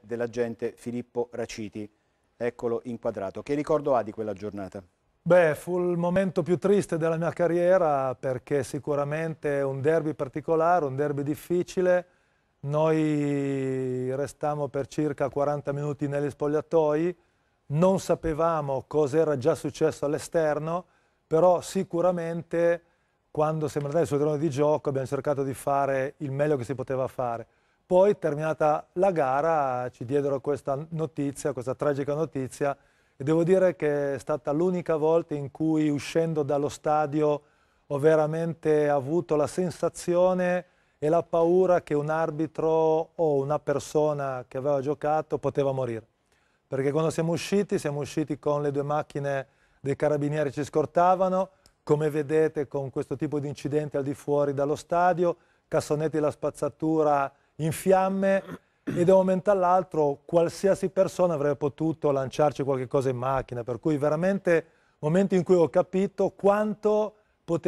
dell'agente Filippo Raciti, eccolo inquadrato. Che ricordo ha di quella giornata? Beh, fu il momento più triste della mia carriera perché sicuramente un derby particolare, un derby difficile. Noi restammo per circa 40 minuti negli spogliatoi, non sapevamo cosa era già successo all'esterno, però sicuramente quando siamo andati sul terreno di gioco abbiamo cercato di fare il meglio che si poteva fare. Poi terminata la gara ci diedero questa notizia, questa tragica notizia e devo dire che è stata l'unica volta in cui uscendo dallo stadio ho veramente avuto la sensazione e la paura che un arbitro o una persona che aveva giocato poteva morire. Perché quando siamo usciti, siamo usciti con le due macchine dei carabinieri che ci scortavano, come vedete con questo tipo di incidenti al di fuori dallo stadio, cassonetti della spazzatura in fiamme e da un momento all'altro qualsiasi persona avrebbe potuto lanciarci qualche cosa in macchina, per cui veramente momenti in cui ho capito quanto poteva